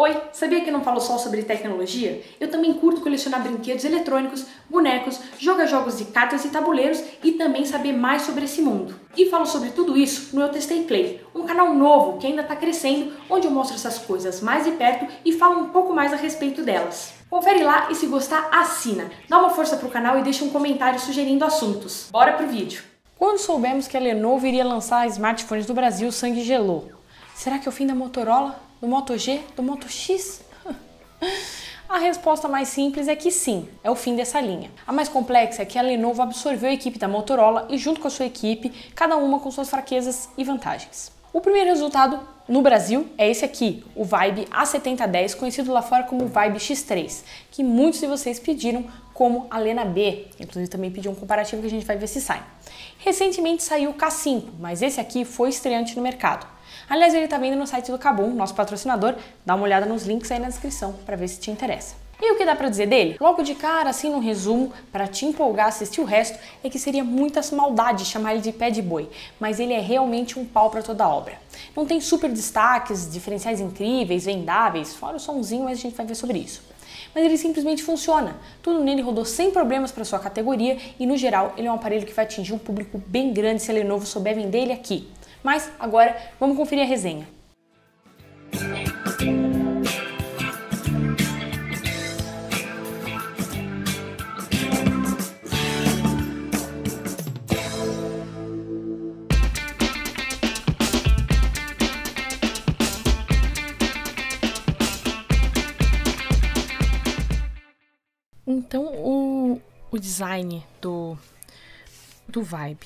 Oi, sabia que eu não falo só sobre tecnologia? Eu também curto colecionar brinquedos eletrônicos, bonecos, jogar jogos de cartas e tabuleiros e também saber mais sobre esse mundo. E falo sobre tudo isso no Eu Testei Play, um canal novo que ainda está crescendo, onde eu mostro essas coisas mais de perto e falo um pouco mais a respeito delas. Confere lá e se gostar, assina. Dá uma força pro canal e deixa um comentário sugerindo assuntos. Bora pro vídeo. Quando soubemos que a Lenovo iria lançar smartphones do Brasil, o sangue gelou. Será que é o fim da Motorola? Do Moto G? Do Moto X? A resposta mais simples é que sim, é o fim dessa linha. A mais complexa é que a Lenovo absorveu a equipe da Motorola e, junto com a sua equipe, cada uma com suas fraquezas e vantagens. O primeiro resultado no Brasil é esse aqui, o Vibe A7010, conhecido lá fora como Vibe X3, que muitos de vocês pediram como a Lena B, inclusive também pediu um comparativo que a gente vai ver se sai. Recentemente saiu o K5, mas esse aqui foi estreante no mercado. Aliás, ele está vindo no site do Kabum, nosso patrocinador. Dá uma olhada nos links aí na descrição para ver se te interessa. E o que dá para dizer dele? Logo de cara, assim, num resumo, para te empolgar a assistir o resto, é que seria muita maldade chamar ele de pé de boi, mas ele é realmente um pau para toda a obra. Não tem super destaques, diferenciais incríveis, vendáveis, fora o somzinho, mas a gente vai ver sobre isso. Mas ele simplesmente funciona. Tudo nele rodou sem problemas para sua categoria e, no geral, ele é um aparelho que vai atingir um público bem grande se a Lenovo é souber vender ele aqui. Mas agora vamos conferir a resenha. Então o, o design do, do vibe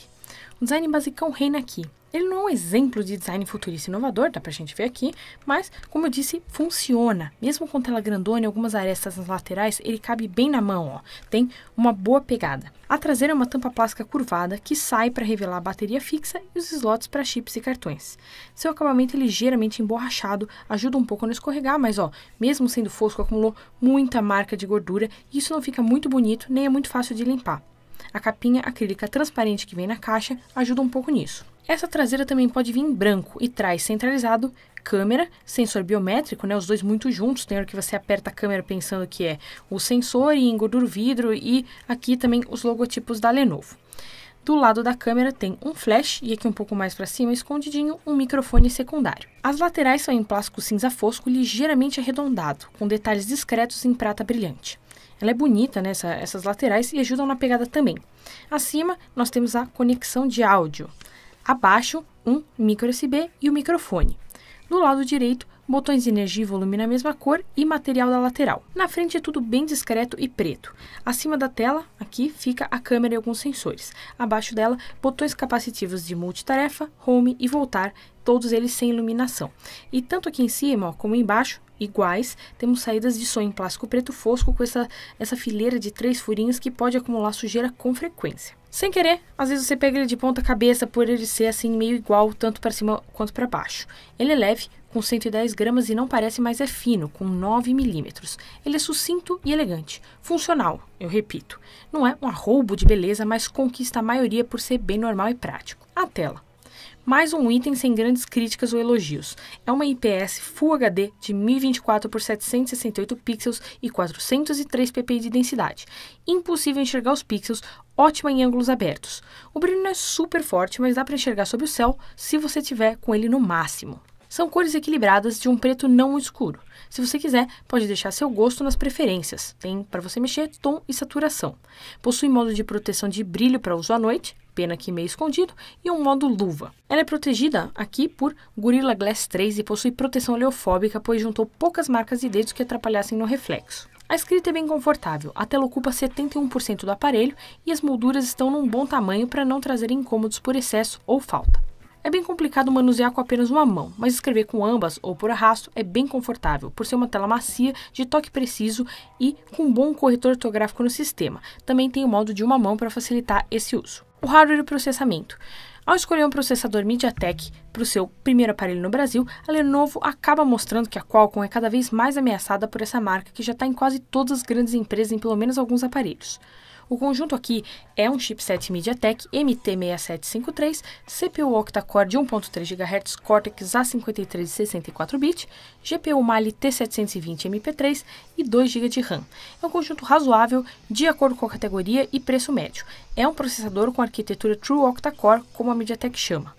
design basicão reina aqui. Ele não é um exemplo de design futurista inovador, dá pra gente ver aqui, mas, como eu disse, funciona. Mesmo com tela grandona e algumas arestas nas laterais, ele cabe bem na mão, ó. Tem uma boa pegada. A traseira é uma tampa plástica curvada que sai para revelar a bateria fixa e os slots para chips e cartões. Seu acabamento é ligeiramente emborrachado, ajuda um pouco a não escorregar, mas ó, mesmo sendo fosco, acumulou muita marca de gordura e isso não fica muito bonito nem é muito fácil de limpar. A capinha acrílica transparente que vem na caixa ajuda um pouco nisso. Essa traseira também pode vir em branco e traz centralizado câmera, sensor biométrico, né, os dois muito juntos, tem hora que você aperta a câmera pensando que é o sensor e engordura o vidro e aqui também os logotipos da Lenovo. Do lado da câmera tem um flash e aqui um pouco mais para cima, escondidinho, um microfone secundário. As laterais são em plástico cinza fosco ligeiramente arredondado, com detalhes discretos em prata brilhante. Ela é bonita, né, essa, essas laterais, e ajudam na pegada também. Acima, nós temos a conexão de áudio. Abaixo, um micro USB e o microfone. Do lado direito, botões de energia e volume na mesma cor e material da lateral. Na frente é tudo bem discreto e preto. Acima da tela, aqui, fica a câmera e alguns sensores. Abaixo dela, botões capacitivos de multitarefa, home e voltar, todos eles sem iluminação. E tanto aqui em cima ó, como embaixo, iguais, temos saídas de sonho em plástico preto fosco com essa, essa fileira de três furinhos que pode acumular sujeira com frequência. Sem querer, às vezes você pega ele de ponta cabeça por ele ser assim meio igual, tanto para cima quanto para baixo. Ele é leve, com 110 gramas e não parece, mas é fino, com 9 milímetros. Ele é sucinto e elegante. Funcional, eu repito. Não é um arroubo de beleza, mas conquista a maioria por ser bem normal e prático. A tela. Mais um item sem grandes críticas ou elogios. É uma IPS Full HD de 1024 por 768 pixels e 403 ppi de densidade. Impossível enxergar os pixels, ótima em ângulos abertos. O brilho não é super forte, mas dá para enxergar sob o céu se você tiver com ele no máximo. São cores equilibradas de um preto não escuro. Se você quiser, pode deixar seu gosto nas preferências. Tem para você mexer tom e saturação. Possui modo de proteção de brilho para uso à noite, pena que meio escondido, e um modo luva. Ela é protegida aqui por Gorilla Glass 3 e possui proteção oleofóbica, pois juntou poucas marcas de dedos que atrapalhassem no reflexo. A escrita é bem confortável, a tela ocupa 71% do aparelho e as molduras estão num bom tamanho para não trazer incômodos por excesso ou falta. É bem complicado manusear com apenas uma mão, mas escrever com ambas ou por arrasto é bem confortável, por ser uma tela macia, de toque preciso e com um bom corretor ortográfico no sistema. Também tem o modo de uma mão para facilitar esse uso. O hardware e o processamento. Ao escolher um processador MediaTek para o seu primeiro aparelho no Brasil, a Lenovo acaba mostrando que a Qualcomm é cada vez mais ameaçada por essa marca que já está em quase todas as grandes empresas em pelo menos alguns aparelhos. O conjunto aqui é um chipset MediaTek MT6753, CPU octa-core de 1.3 GHz, Cortex A53 64 bit, GPU Mali T720 MP3 e 2 GB de RAM. É um conjunto razoável, de acordo com a categoria e preço médio. É um processador com arquitetura True Octa-Core, como a MediaTek chama.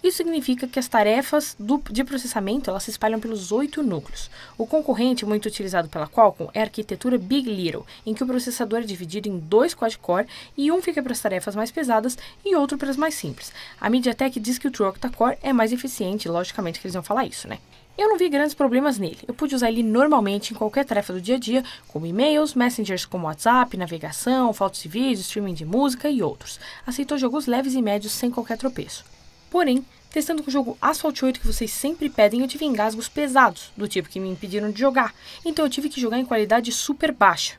Isso significa que as tarefas do, de processamento elas se espalham pelos oito núcleos. O concorrente muito utilizado pela Qualcomm é a arquitetura Big Little, em que o processador é dividido em dois quad-core e um fica para as tarefas mais pesadas e outro para as mais simples. A MediaTek diz que o True Octa-Core é mais eficiente, logicamente que eles vão falar isso, né? Eu não vi grandes problemas nele. Eu pude usar ele normalmente em qualquer tarefa do dia a dia, como e-mails, messengers como WhatsApp, navegação, fotos e vídeos, streaming de música e outros. Aceitou jogos leves e médios sem qualquer tropeço. Porém, testando com o jogo Asphalt 8 que vocês sempre pedem, eu tive engasgos pesados, do tipo que me impediram de jogar, então eu tive que jogar em qualidade super baixa.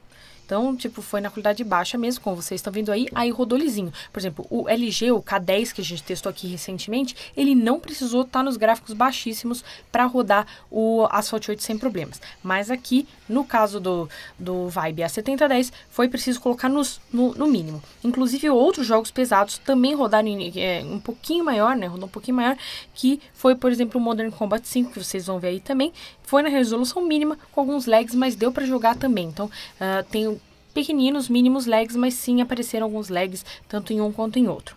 Então, tipo, foi na qualidade baixa mesmo, como vocês estão vendo aí, aí rodou lisinho. Por exemplo, o LG, o K10 que a gente testou aqui recentemente, ele não precisou estar tá nos gráficos baixíssimos para rodar o Asphalt 8 sem problemas. Mas aqui, no caso do, do Vibe A7010, foi preciso colocar nos, no, no mínimo. Inclusive, outros jogos pesados também rodaram em, é, um pouquinho maior, né? Rodou um pouquinho maior, que foi, por exemplo, o Modern Combat 5, que vocês vão ver aí também. Foi na resolução mínima, com alguns lags, mas deu para jogar também. Então, uh, tem pequeninos, mínimos lags, mas sim apareceram alguns lags, tanto em um quanto em outro.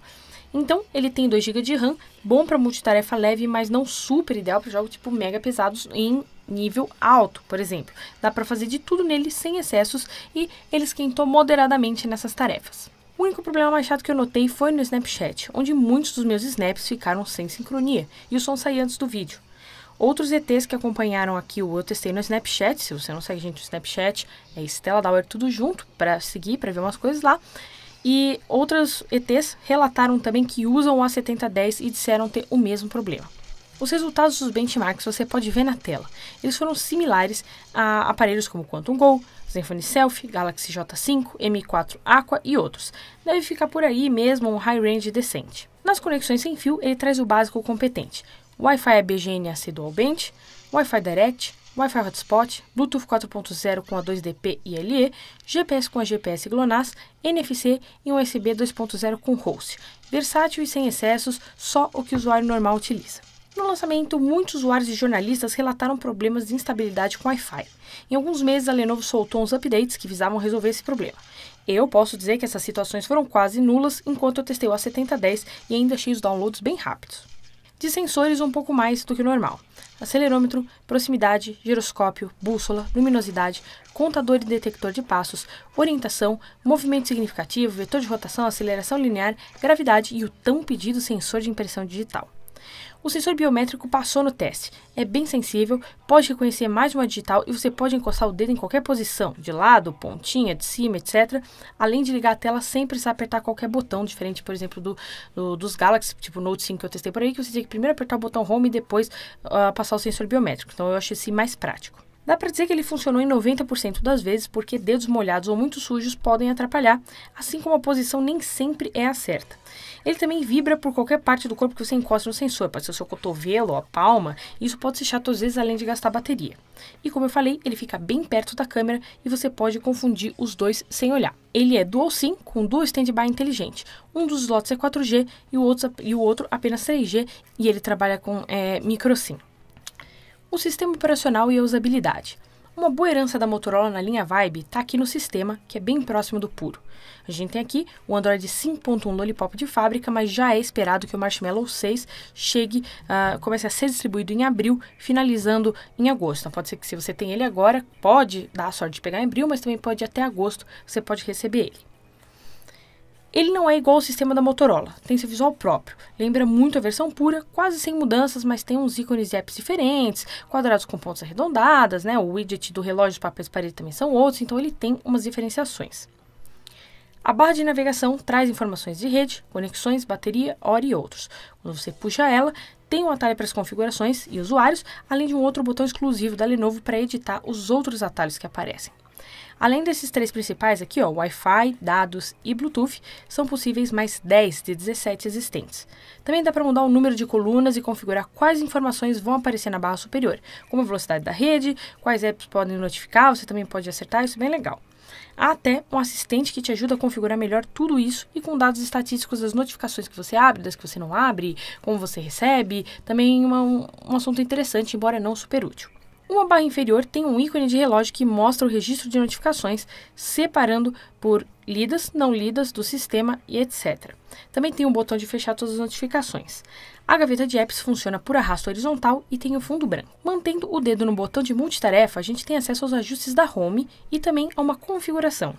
Então, ele tem 2 GB de RAM, bom para multitarefa leve, mas não super ideal para jogos tipo mega pesados em nível alto, por exemplo. Dá para fazer de tudo nele sem excessos e ele esquentou moderadamente nessas tarefas. O único problema mais chato que eu notei foi no Snapchat, onde muitos dos meus snaps ficaram sem sincronia e o som saía antes do vídeo. Outros ETs que acompanharam aqui o Eu Testei no Snapchat, se você não segue a gente no Snapchat, é Estela Dauer tudo junto, para seguir, para ver umas coisas lá. E outros ETs relataram também que usam o A7010 e disseram ter o mesmo problema. Os resultados dos benchmarks você pode ver na tela. Eles foram similares a aparelhos como Quantum Go, Zenfone Selfie, Galaxy J5, M4 Aqua e outros. Deve ficar por aí mesmo um high range decente. Nas conexões sem fio, ele traz o básico competente, Wi-Fi ABGN AC Band, Wi-Fi Direct, Wi-Fi Hotspot, Bluetooth 4.0 com a 2DP e LE, GPS com a GPS GLONASS, NFC e USB 2.0 com host. Versátil e sem excessos, só o que o usuário normal utiliza. No lançamento, muitos usuários e jornalistas relataram problemas de instabilidade com Wi-Fi. Em alguns meses, a Lenovo soltou uns updates que visavam resolver esse problema. Eu posso dizer que essas situações foram quase nulas enquanto eu testei o A7010 e ainda achei os downloads bem rápidos de sensores um pouco mais do que o normal. Acelerômetro, proximidade, giroscópio, bússola, luminosidade, contador e detector de passos, orientação, movimento significativo, vetor de rotação, aceleração linear, gravidade e o tão pedido sensor de impressão digital. O sensor biométrico passou no teste. É bem sensível, pode reconhecer mais de uma digital e você pode encostar o dedo em qualquer posição, de lado, pontinha, de cima, etc. Além de ligar a tela sem precisar apertar qualquer botão, diferente, por exemplo, do, do dos Galaxy, tipo Note 5 que eu testei por aí, que você tinha que primeiro apertar o botão Home e depois uh, passar o sensor biométrico. Então eu acho esse mais prático. Dá para dizer que ele funcionou em 90% das vezes porque dedos molhados ou muito sujos podem atrapalhar, assim como a posição nem sempre é a certa. Ele também vibra por qualquer parte do corpo que você encosta no sensor, pode ser o seu cotovelo, ou a palma, e isso pode ser chato às vezes além de gastar bateria. E como eu falei, ele fica bem perto da câmera e você pode confundir os dois sem olhar. Ele é dual SIM com duas standby inteligente. Um dos slots é 4G e o outro, e o outro apenas 3G e ele trabalha com é, eh, micro SIM. O sistema operacional e a usabilidade. Uma boa herança da Motorola na linha Vibe está aqui no sistema, que é bem próximo do puro. A gente tem aqui o Android 5.1 Lollipop de fábrica, mas já é esperado que o Marshmallow 6 chegue, uh, comece a ser distribuído em abril, finalizando em agosto. Então pode ser que se você tem ele agora, pode dar a sorte de pegar em abril, mas também pode até agosto você pode receber ele. Ele não é igual ao sistema da Motorola, tem seu visual próprio. Lembra muito a versão pura, quase sem mudanças, mas tem uns ícones e apps diferentes, quadrados com pontas arredondadas, né? O widget do relógio de papéis parede também são outros, então ele tem umas diferenciações. A barra de navegação traz informações de rede, conexões, bateria, hora e outros. Quando você puxa ela, tem um atalho para as configurações e usuários, além de um outro botão exclusivo da Lenovo para editar os outros atalhos que aparecem. Além desses três principais aqui, ó, Wi-Fi, dados e Bluetooth, são possíveis mais 10 de 17 existentes. Também dá para mudar o número de colunas e configurar quais informações vão aparecer na barra superior, como a velocidade da rede, quais apps podem notificar, você também pode acertar, isso é bem legal. Há até um assistente que te ajuda a configurar melhor tudo isso e com dados estatísticos das notificações que você abre, das que você não abre, como você recebe, também é uma, um assunto interessante, embora não super útil. Uma barra inferior tem um ícone de relógio que mostra o registro de notificações, separando por lidas, não lidas do sistema e etc. Também tem um botão de fechar todas as notificações. A gaveta de apps funciona por arrasto horizontal e tem o um fundo branco. Mantendo o dedo no botão de multitarefa, a gente tem acesso aos ajustes da home e também a uma configuração.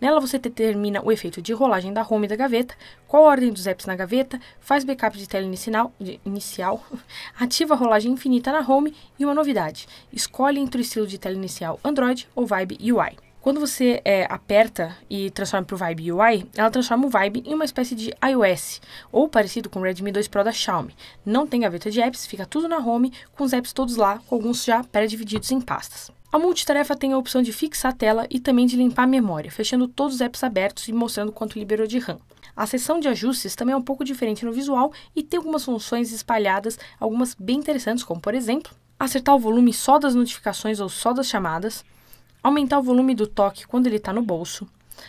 Nela você determina o efeito de rolagem da home da gaveta, qual a ordem dos apps na gaveta, faz backup de tela inicial, inicial ativa a rolagem infinita na home e uma novidade, escolhe entre o estilo de tela inicial Android ou Vibe UI. Quando você é, aperta e transforma para o Vibe UI, ela transforma o Vibe em uma espécie de iOS, ou parecido com o Redmi 2 Pro da Xiaomi. Não tem gaveta de apps, fica tudo na home, com os apps todos lá, com alguns já pré-divididos em pastas. A multitarefa tem a opção de fixar a tela e também de limpar a memória, fechando todos os apps abertos e mostrando quanto liberou de RAM. A seção de ajustes também é um pouco diferente no visual e tem algumas funções espalhadas, algumas bem interessantes, como por exemplo, acertar o volume só das notificações ou só das chamadas, aumentar o volume do toque quando ele está no bolso.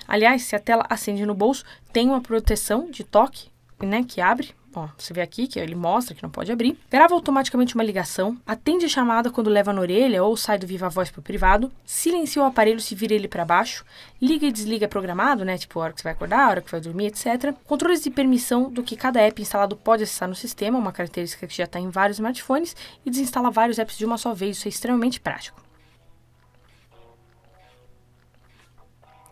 Aliás, se a tela acende no bolso, tem uma proteção de toque, né, que abre. Ó, você vê aqui que ele mostra que não pode abrir. Grava automaticamente uma ligação, atende a chamada quando leva na orelha ou sai do viva voz para o privado, silencia o aparelho se vira ele para baixo, liga e desliga programado, né, tipo a hora que você vai acordar, a hora que vai dormir, etc. Controles de permissão do que cada app instalado pode acessar no sistema, uma característica que já está em vários smartphones, e desinstala vários apps de uma só vez, isso é extremamente prático.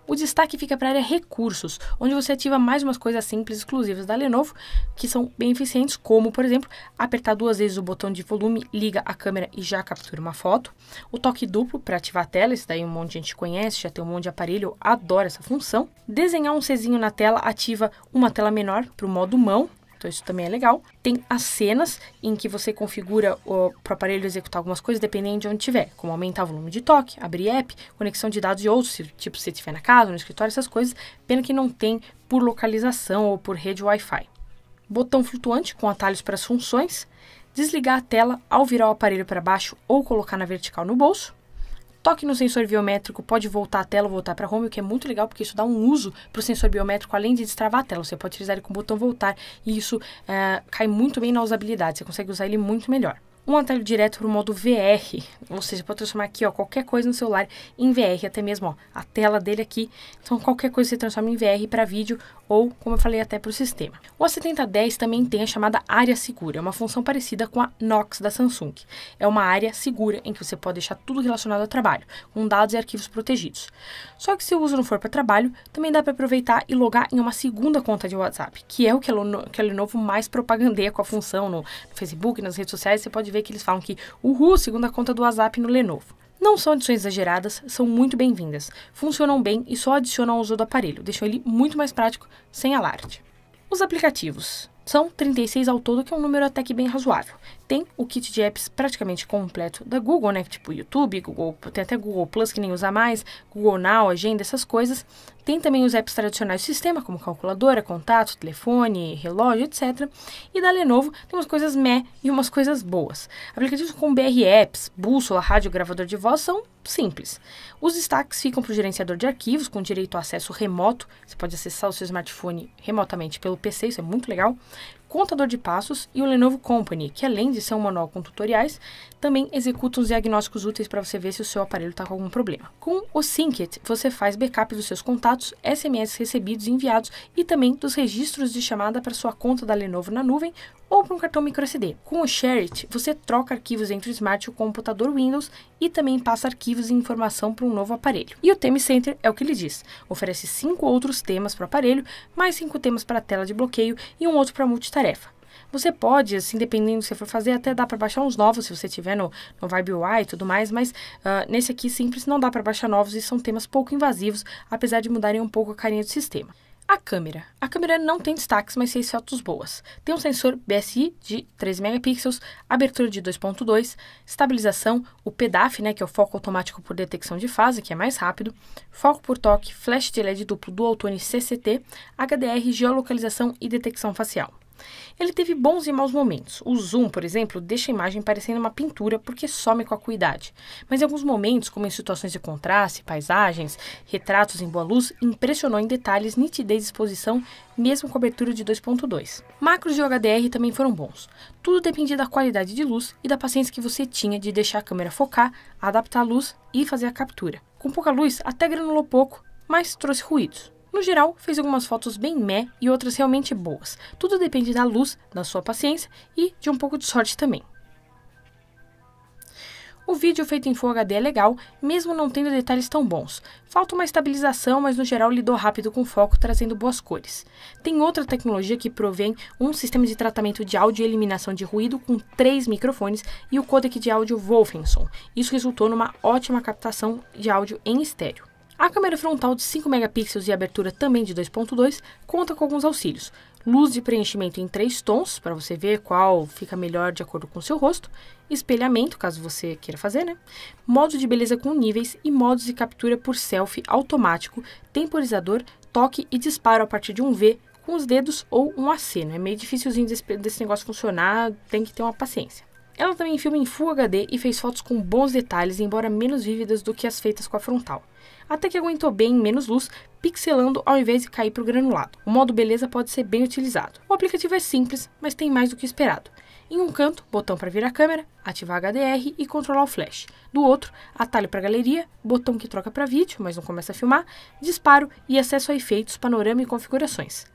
O destaque fica para a área Recursos, onde você ativa mais umas coisas simples exclusivas da Lenovo, que são bem eficientes, como, por exemplo, apertar duas vezes o botão de volume, liga a câmera e já captura uma foto. O toque duplo para ativar a tela, isso daí um monte de gente conhece, já tem um monte de aparelho, adora essa função. Desenhar um Czinho na tela ativa uma tela menor para o modo mão, então isso também é legal. Tem as cenas em que você configura para o aparelho executar algumas coisas, dependendo de onde estiver, como aumentar o volume de toque, abrir app, conexão de dados e outros, tipo se você estiver na casa, no escritório, essas coisas. Pena que não tem por localização ou por rede Wi-Fi. Botão flutuante com atalhos para as funções, desligar a tela ao virar o aparelho para baixo ou colocar na vertical no bolso, toque no sensor biométrico pode voltar a tela, voltar para home, o que é muito legal, porque isso dá um uso para o sensor biométrico, além de destravar a tela. Você pode utilizar ele com o botão voltar e isso uh, cai muito bem na usabilidade, você consegue usar ele muito melhor um atalho direto para o modo VR. Ou seja, pode transformar aqui ó, qualquer coisa no celular em VR, até mesmo ó, a tela dele aqui. Então, qualquer coisa você transforma em VR para vídeo ou, como eu falei, até para o sistema. O A7010 também tem a chamada área segura, é uma função parecida com a Nox da Samsung. É uma área segura em que você pode deixar tudo relacionado ao trabalho, com dados e arquivos protegidos. Só que se o uso não for para trabalho, também dá para aproveitar e logar em uma segunda conta de WhatsApp, que é o que o Lenovo mais propagandeia com a função no Facebook, nas redes sociais, você pode ver que eles falam que o Ru, segundo a conta do WhatsApp no Lenovo. Não são adições exageradas, são muito bem-vindas. Funcionam bem e só adicionam ao uso do aparelho, deixam ele muito mais prático, sem alarde. Os aplicativos. São 36 ao todo, que é um número até que bem razoável tem o kit de apps praticamente completo da Google, né? Tipo YouTube, Google, tem até Google Plus que nem usa mais, Google Now, Agenda, essas coisas. Tem também os apps tradicionais do sistema, como calculadora, contato, telefone, relógio, etc. E da Lenovo tem umas coisas meh e umas coisas boas. Aplicativos com BR Apps, bússola, rádio, gravador de voz são simples. Os destaques ficam para o gerenciador de arquivos, com direito a acesso remoto. Você pode acessar o seu smartphone remotamente pelo PC, isso é muito legal. Contador de Passos e o Lenovo Company, que além de ser um manual com tutoriais, também executa os diagnósticos úteis para você ver se o seu aparelho está com algum problema. Com o Syncit, você faz backup dos seus contatos, SMS recebidos e enviados e também dos registros de chamada para sua conta da Lenovo na nuvem ou para um cartão micro SD. Com o Shareit você troca arquivos entre o Smart e o computador Windows e também passa arquivos e informação para um novo aparelho. E o Theme Center é o que ele diz. Oferece cinco outros temas para o aparelho, mais cinco temas para a tela de bloqueio e um outro para multitarefa. Você pode, assim, dependendo do que você for fazer, até dá para baixar uns novos se você tiver no, no Vibe UI e tudo mais, mas uh, nesse aqui simples não dá para baixar novos e são temas pouco invasivos, apesar de mudarem um pouco a carinha do sistema. A câmera. A câmera não tem destaques, mas fez fotos boas. Tem um sensor BSI de 13 megapixels, abertura de 2.2, estabilização, o PDAF, né, que é o foco automático por detecção de fase, que é mais rápido, foco por toque, flash de LED duplo Dual Tone CCT, HDR, geolocalização e detecção facial. Ele teve bons e maus momentos. O zoom, por exemplo, deixa a imagem parecendo uma pintura porque some com a acuidade. Mas em alguns momentos, como em situações de contraste, paisagens, retratos em boa luz, impressionou em detalhes, nitidez e exposição, mesmo com cobertura de 2.2. Macros de HDR também foram bons. Tudo dependia da qualidade de luz e da paciência que você tinha de deixar a câmera focar, adaptar a luz e fazer a captura. Com pouca luz, até granulou pouco, mas trouxe ruídos. No geral, fez algumas fotos bem meh e outras realmente boas. Tudo depende da luz, da sua paciência e de um pouco de sorte também. O vídeo feito em Full HD é legal, mesmo não tendo detalhes tão bons. Falta uma estabilização, mas no geral lidou rápido com foco, trazendo boas cores. Tem outra tecnologia que provém um sistema de tratamento de áudio e eliminação de ruído com três microfones e o codec de áudio Wolfenson. Isso resultou numa ótima captação de áudio em estéreo. A câmera frontal de 5 megapixels e abertura também de 2.2 conta com alguns auxílios. Luz de preenchimento em três tons, para você ver qual fica melhor de acordo com o seu rosto. Espelhamento, caso você queira fazer, né? Modo de beleza com níveis e modos de captura por selfie automático, temporizador, toque e disparo a partir de um V com os dedos ou um aceno. Né? É meio difícil desse, desse negócio funcionar, tem que ter uma paciência. Ela também filma em Full HD e fez fotos com bons detalhes, embora menos vívidas do que as feitas com a frontal. Até que aguentou bem menos luz, pixelando ao invés de cair para o granulado. O modo beleza pode ser bem utilizado. O aplicativo é simples, mas tem mais do que esperado. Em um canto, botão para virar a câmera, ativar HDR e controlar o flash. Do outro, atalho para galeria, botão que troca para vídeo, mas não começa a filmar, disparo e acesso a efeitos, panorama e configurações.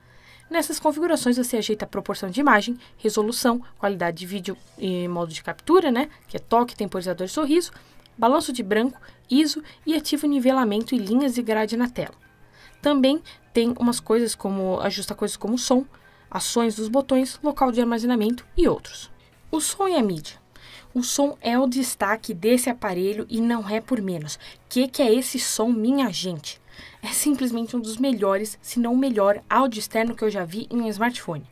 Nessas configurações você ajeita a proporção de imagem, resolução, qualidade de vídeo e modo de captura, né, que é toque, temporizador e sorriso, balanço de branco, ISO e ativa o nivelamento e linhas de grade na tela. Também tem umas coisas como ajusta coisas como som, ações dos botões, local de armazenamento e outros. O som e a mídia. O som é o destaque desse aparelho e não é por menos. Que que é esse som, minha gente? é simplesmente um dos melhores, se não o melhor, áudio externo que eu já vi em um smartphone.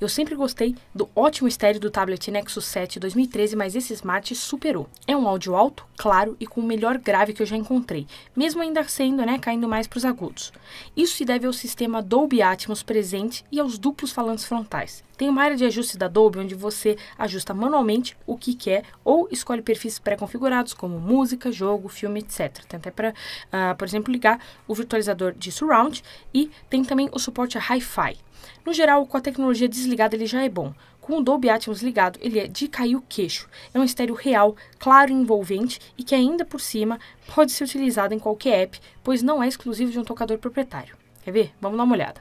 Eu sempre gostei do ótimo estéreo do tablet Nexus 7 2013, mas esse smart superou. É um áudio alto, claro e com o melhor grave que eu já encontrei, mesmo ainda sendo, né, caindo mais para os agudos. Isso se deve ao sistema Dolby Atmos presente e aos duplos falantes frontais. Tem uma área de ajuste da Dolby onde você ajusta manualmente o que quer ou escolhe perfis pré-configurados como música, jogo, filme, etc. Tem então, até para, uh, ah, por exemplo, ligar o virtual equalizador de surround e tem também o suporte a Hi-Fi. No geral, com a tecnologia desligada ele já é bom. Com o Dolby Atmos ligado, ele é de cair o queixo. É um estéreo real, claro e envolvente e que ainda por cima pode ser utilizado em qualquer app, pois não é exclusivo de um tocador proprietário. Quer ver? Vamos dar uma olhada.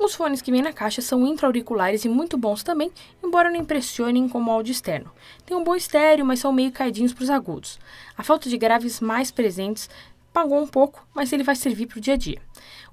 Os fones que vêm na caixa são intra-auriculares e muito bons também, embora não impressionem como áudio externo. Tem um bom estéreo, mas são meio caidinhos para os agudos. A falta de graves mais presentes pagou um pouco, mas ele vai servir para o dia a dia.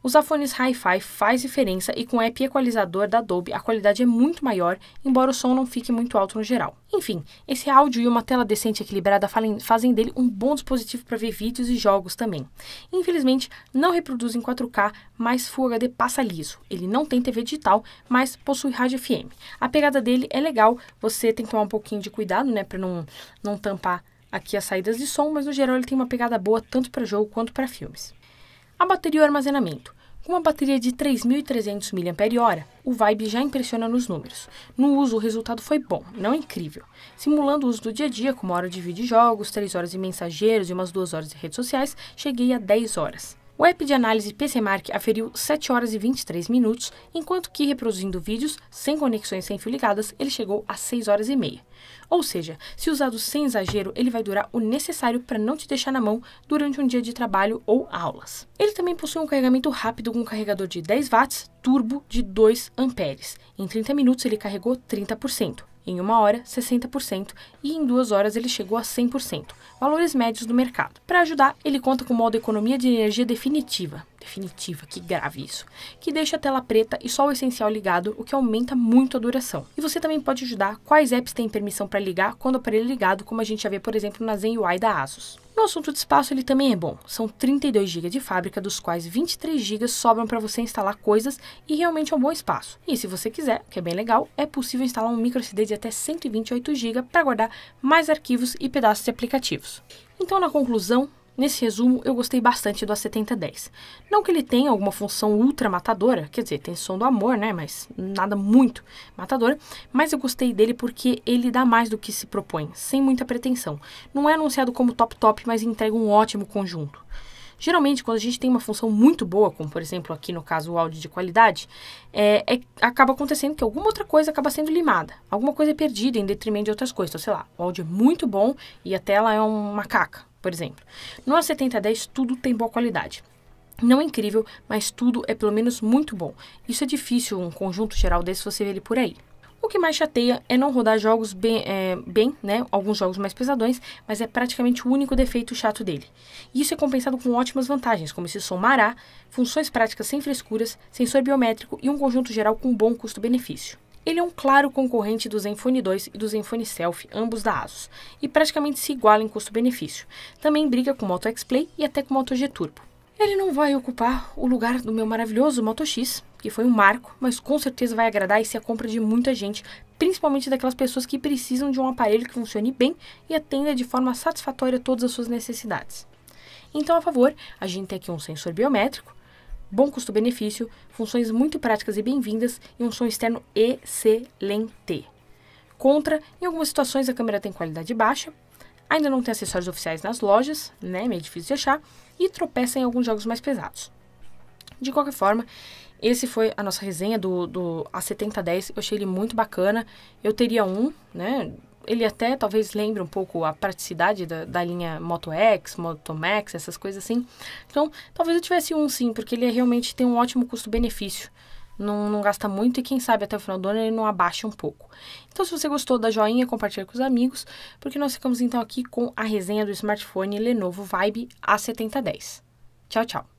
Os iPhones Hi-Fi faz diferença e com o app equalizador da Dolby a qualidade é muito maior, embora o som não fique muito alto no geral. Enfim, esse áudio e uma tela decente equilibrada fazem dele um bom dispositivo para ver vídeos e jogos também. Infelizmente, não reproduz em 4K, mas Full HD passa liso. Ele não tem TV digital, mas possui rádio FM. A pegada dele é legal, você tem que tomar um pouquinho de cuidado, né, para não não tampar Aqui as saídas de som, mas no geral ele tem uma pegada boa tanto para jogo quanto para filmes. A bateria e o armazenamento. Com uma bateria de 3.300 mAh, o Vibe já impressiona nos números. No uso, o resultado foi bom, não incrível. Simulando o uso do dia a dia, com uma hora de videojogos, 3 horas em mensageiros e umas 2 horas em redes sociais, cheguei a 10 horas. O app de análise PCMark aferiu 7 horas e 23 minutos, enquanto que reproduzindo vídeos sem conexões sem fio ligadas, ele chegou a 6 horas e meia. Ou seja, se usado sem exagero, ele vai durar o necessário para não te deixar na mão durante um dia de trabalho ou aulas. Ele também possui um carregamento rápido com um carregador de 10 watts turbo de 2 amperes. Em 30 minutos ele carregou 30%. Em uma hora, 60% e em duas horas ele chegou a 100%, valores médios do mercado. Para ajudar, ele conta com o modo economia de energia definitiva, definitiva, que grave isso, que deixa a tela preta e só o essencial ligado, o que aumenta muito a duração. E você também pode ajudar quais apps têm permissão para ligar quando o aparelho é ligado, como a gente já vê, por exemplo, na Zen UI da Asus. No assunto de espaço, ele também é bom. São 32 GB de fábrica, dos quais 23 GB sobram para você instalar coisas e realmente é um bom espaço. E se você quiser, que é bem legal, é possível instalar um micro SD de até 128 GB para guardar mais arquivos e pedaços de aplicativos. Então, na conclusão, Nesse resumo, eu gostei bastante do A7010. Não que ele tenha alguma função ultra matadora, quer dizer, tem som do amor, né? Mas nada muito matadora. Mas eu gostei dele porque ele dá mais do que se propõe, sem muita pretensão. Não é anunciado como top top, mas entrega um ótimo conjunto. Geralmente, quando a gente tem uma função muito boa, como por exemplo aqui no caso o áudio de qualidade, é, é, acaba acontecendo que alguma outra coisa acaba sendo limada, alguma coisa é perdida em detrimento de outras coisas. Então, sei lá, o áudio é muito bom e a tela é uma caca por exemplo. No A7010, tudo tem boa qualidade. Não é incrível, mas tudo é pelo menos muito bom. Isso é difícil, um conjunto geral desse, você ver ele por aí. O que mais chateia é não rodar jogos bem, é, bem, né? Alguns jogos mais pesadões, mas é praticamente o único defeito chato dele. E isso é compensado com ótimas vantagens, como se som mará, funções práticas sem frescuras, sensor biométrico e um conjunto geral com bom custo-benefício. Ele é um claro concorrente do Zenfone 2 e do Zenfone Selfie, ambos da ASUS, e praticamente se iguala em custo-benefício. Também briga com o Moto X Play e até com o Moto G Turbo. Ele não vai ocupar o lugar do meu maravilhoso Moto X, que foi um marco, mas com certeza vai agradar e ser a compra de muita gente, principalmente daquelas pessoas que precisam de um aparelho que funcione bem e atenda de forma satisfatória todas as suas necessidades. Então, a favor, a gente tem aqui um sensor biométrico, bom custo-benefício, funções muito práticas e bem-vindas e um som externo excelente. Contra, em algumas situações a câmera tem qualidade baixa, ainda não tem acessórios oficiais nas lojas, né, meio difícil de achar, e tropeça em alguns jogos mais pesados. De qualquer forma, esse foi a nossa resenha do, do A7010, eu achei ele muito bacana, eu teria um, né, ele até talvez lembre um pouco a praticidade da, da, linha Moto X, Moto Max, essas coisas assim. Então, talvez eu tivesse um sim, porque ele é realmente tem um ótimo custo-benefício. Não, não gasta muito e quem sabe até o final do ano ele não abaixa um pouco. Então, se você gostou dá joinha, compartilhe com os amigos, porque nós ficamos então aqui com a resenha do smartphone Lenovo Vibe A7010. Tchau, tchau!